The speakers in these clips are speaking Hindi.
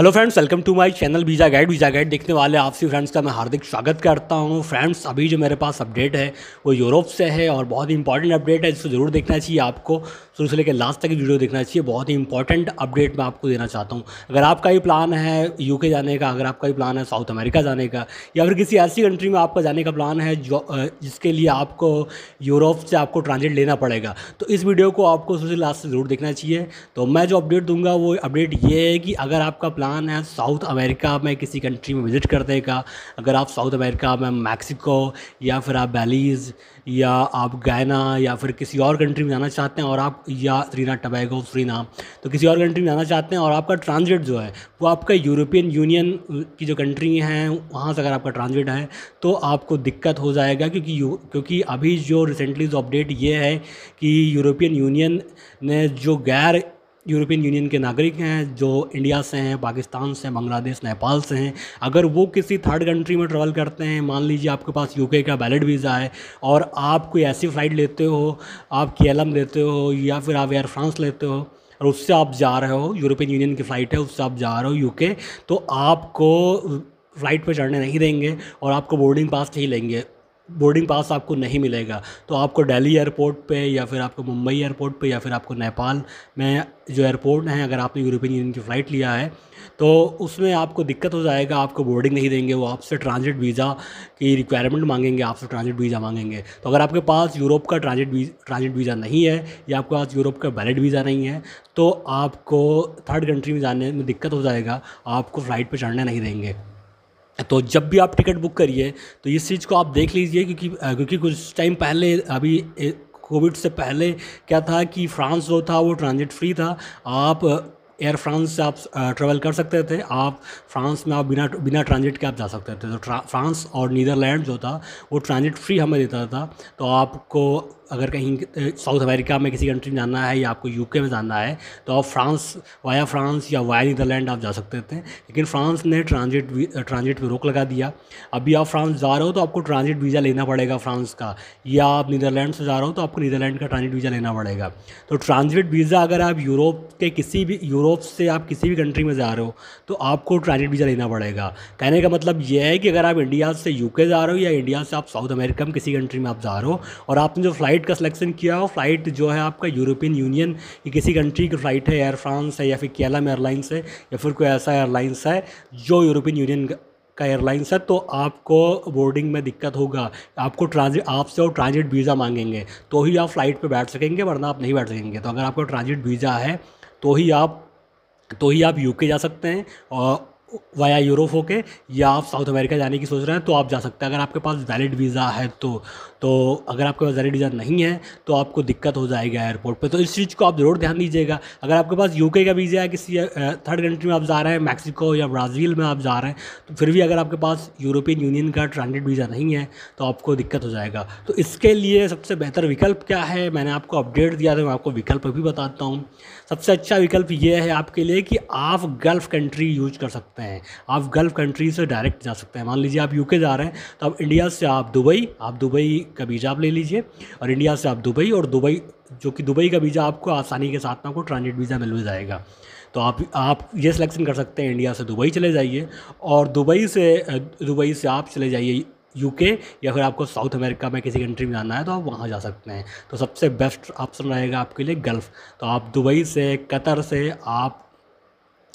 hello friends welcome to my channel visa guide visa guide देखने वाले आपसी फ्रेंड्स का मैं हार्दिक स्वागत करता हूं फ्रेंड्स अभी जो मेरे पास अपडेट है वो यूरोप से है और बहुत ही इंपॉर्टेंट अपडेट है जिसको ज़रूर देखना चाहिए आपको शुरू से लेकर लास्ट तक वीडियो देखना चाहिए बहुत ही इंपॉर्टेंट अपडेट मैं आपको देना चाहता हूँ अगर आपका ही प्लान है यू जाने का अगर आपका ही प्लान है साउथ अमेरिका जाने का या फिर किसी ऐसी कंट्री में आपका जाने का प्लान है जो जिसके लिए आपको यूरोप से आपको ट्रांजिट लेना पड़ेगा तो इस वीडियो को आपको शुरू से लास्ट तक ज़रूर देखना चाहिए तो मैं जो अपडेट दूंगा वो अपडेट ये है कि अगर आपका प्लान प्लान है साउथ अमेरिका में किसी कंट्री में विज़िट करने का अगर आप साउथ अमेरिका में मैक्सिको या फिर आप बैलीज़ या आप गायना या फिर किसी और कंट्री में जाना चाहते हैं और आप या श्रीना टबैगो श्रीना तो किसी और कंट्री में जाना चाहते हैं और आपका ट्रांजिट जो है वो आपका यूरोपियन यूनियन की जो कंट्री हैं वहाँ से अगर आपका ट्रांजिट है तो आपको दिक्कत हो जाएगा क्योंकि क्योंकि अभी जो रिसेंटली जो अपडेट ये है कि यूरोपियन यूनियन ने जो गैर यूरोपियन यूनियन के नागरिक हैं जो इंडिया से हैं पाकिस्तान से बांग्लादेश नेपाल से हैं अगर वो किसी थर्ड कंट्री में ट्रैवल करते हैं मान लीजिए आपके पास यूके का वैलिड वीज़ा है और आप कोई ऐसी फ़्लाइट लेते हो आप के लेते हो या फिर आप एयर फ्रांस लेते हो और उससे आप जा रहे हो यूरोपियन यूनियन की फ़्लाइट है उससे आप जा रहे हो यूके तो आपको फ़्लाइट पर चढ़ने नहीं देंगे और आपको बोर्डिंग पास नहीं लेंगे बोर्डिंग पास आपको नहीं मिलेगा तो आपको दिल्ली एयरपोर्ट पे या फिर आपको मुंबई एयरपोर्ट पे या फिर आपको नेपाल में जो एयरपोर्ट हैं अगर आपने यूरोपियन यूनियन की फ़्लाइट लिया है तो उसमें आपको दिक्कत हो जाएगा आपको बोर्डिंग नहीं देंगे वो आपसे ट्रांजिट वीज़ा की रिक्वायरमेंट मांगेंगे आपसे ट्रांजिट वीज़ा मांगेंगे तो अगर आपके पास यूरोप का ट्रांजिट ट्रांजिट वीज़ा नहीं है या आपके पास यूरोप का वैलिड वीज़ा नहीं है तो आपको थर्ड कंट्री में जाने में दिक्कत हो जाएगा आपको फ़्लाइट पर चढ़ने नहीं देंगे तो जब भी आप टिकट बुक करिए तो इस चीज़ को आप देख लीजिए क्योंकि क्योंकि कुछ टाइम पहले अभी कोविड से पहले क्या था कि फ्रांस जो था वो ट्रांजिट फ्री था आप एयर फ्रांस से आप ट्रेवल कर सकते थे आप फ्रांस में आप बिना बिना ट्रांजिट के आप जा सकते थे तो फ्रांस और नीदरलैंड जो था वो ट्रांजिट फ्री हमें देता था तो आपको अगर कहीं साउथ अमेरिका में किसी कंट्री में जाना है या आपको यूके में जाना है तो आप फ्रांस वाया फ्रांस या वाया नीदरलैंड आप जा सकते थे लेकिन फ्रांस ने ट्रांजिट ट्रांजिट पर रोक लगा दिया अभी आप फ्रांस जा रहे हो तो आपको ट्रांजिट वीज़ा लेना पड़ेगा फ्रांस का या आप नीदरलैंड से जा रहे हो तो आपको नीदरलैंड का ट्रांजिट वीज़ा लेना पड़ेगा तो ट्रांजिट वीज़ा अगर आप यूरोप के किसी भी यूरोप से आप किसी भी कंट्री में जा रहे हो तो आपको ट्रांजिट वीज़ा लेना पड़ेगा कहने का मतलब यह है कि अगर आप इंडिया से यूके जा रहे हो या इंडिया से आप साउथ अमेरिका में किसी कंट्री में आप जा रहे हो और आपने जो फ्लाइट फ़्लाइट का सिलेक्शन किया हो फ्लाइट जो है आपका यूरोपियन यूनियन की किसी कंट्री की फ़्लाइट है एयर फ्रांस है या फिर केलम एयरलाइंस है या फिर कोई ऐसा एयरलाइंस है जो यूरोपियन यूनियन का एयरलाइंस है तो आपको बोर्डिंग में दिक्कत होगा आपको ट्रांजिट आपसे वो ट्रांजिट वीज़ा मांगेंगे तो ही आप फ्लाइट पर बैठ सकेंगे वरना आप नहीं बैठ सकेंगे तो अगर आपका ट्रांजिट वीज़ा है तो ही आप तो ही आप यूके जा सकते हैं और वाया यूरोप होके या आप साउथ अमेरिका जाने की सोच रहे हैं तो आप जा सकते हैं अगर आपके पास वैलिड वीज़ा है तो तो अगर आपके पास वैलिड वीज़ा नहीं है तो आपको दिक्कत हो जाएगी एयरपोर्ट पे तो इस चीज़ को आप ज़रूर ध्यान दीजिएगा अगर आपके पास यूके का वीज़ा है किसी थर्ड कंट्री में आप जा रहे हैं मैक्सिको या ब्राज़ील में आप जा रहे हैं तो फिर भी अगर आपके पास यूरोपियन यूनियन का ट्रांजिट वीज़ा नहीं है तो आपको दिक्कत हो जाएगा तो इसके लिए सबसे बेहतर विकल्प क्या है मैंने आपको अपडेट दिया था मैं आपको विकल्प भी बताता हूँ सबसे अच्छा विकल्प ये है आपके लिए कि आप गल्फ़ कंट्री यूज कर सकते हैं सकते हैं आप गल्फ़ कंट्री से डायरेक्ट जा सकते हैं मान लीजिए आप यूके जा रहे हैं तो आप इंडिया से आप दुबई आप दुबई का वीज़ा आप ले लीजिए और इंडिया से आप दुबई और दुबई जो कि दुबई का वीज़ा आपको आसानी के साथ में आपको ट्रांजिट वीज़ा मिल जाएगा तो आप आप ये सिलेक्शन कर सकते हैं इंडिया से दुबई चले जाइए और दुबई से दुबई से आप चले जाइए यूके या फिर आपको साउथ अमेरिका में किसी कंट्री में जाना है तो आप वहाँ जा सकते हैं तो सबसे बेस्ट ऑप्शन रहेगा आपके लिए गल्फ़ तो आप दुबई से कतर से आप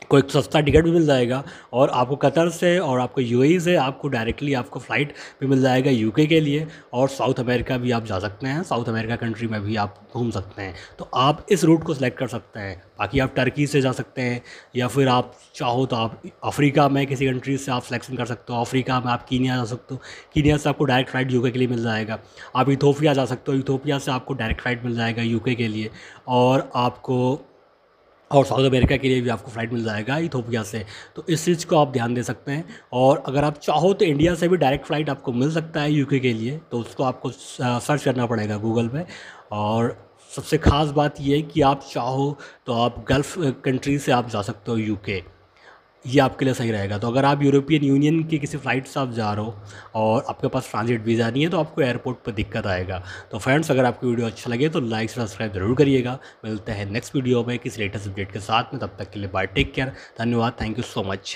को एक सस्ता टिकट भी मिल जाएगा और आपको कतर से और आपको यू e से आपको डायरेक्टली आपको फ़्लाइट भी मिल जाएगा यूके के लिए और साउथ अमेरिका भी आप जा सकते हैं साउथ अमेरिका कंट्री में भी आप घूम सकते हैं तो आप इस रूट को सिलेक्ट कर सकते हैं बाकी आप टर्की से जा सकते हैं या फिर आप चाहो तो आप अफ्रीका में किसी कंट्री से आप सिलेक्शन कर सकते हो अफ्रीका में आप कीनिया जा सकते हो कीनिया से आपको डायरेक्ट फ्लाइट यूके के लिए मिल जाएगा आप इथोपिया जा सकते हो इथोपिया से आपको डायरेक्ट फ्लाइट मिल जाएगा यूके के लिए और आपको और साउथ अमेरिका के लिए भी आपको फ़्लाइट मिल जाएगा इथोपिया से तो इस चीज़ को आप ध्यान दे सकते हैं और अगर आप चाहो तो इंडिया से भी डायरेक्ट फ़्लाइट आपको मिल सकता है यूके के लिए तो उसको आपको सर्च करना पड़ेगा गूगल पे और सबसे ख़ास बात यह है कि आप चाहो तो आप गल्फ़ कंट्री से आप जा सकते हो यूके ये आपके लिए सही रहेगा तो अगर आप यूरोपियन यूनियन की किसी फ़्लाइट से आप जा रहे हो और आपके पास ट्रांजिट वीज़ा नहीं है तो आपको एयरपोर्ट पर दिक्कत आएगा तो फ्रेंड्स अगर आपकी वीडियो अच्छा लगे तो लाइक सब्सक्राइब ज़रूर करिएगा मिलते हैं नेक्स्ट वीडियो में किसी लेटेस्ट अपडेट के साथ में तब तक के लिए बाय टेक केयर धन्यवाद थैंक यू सो मच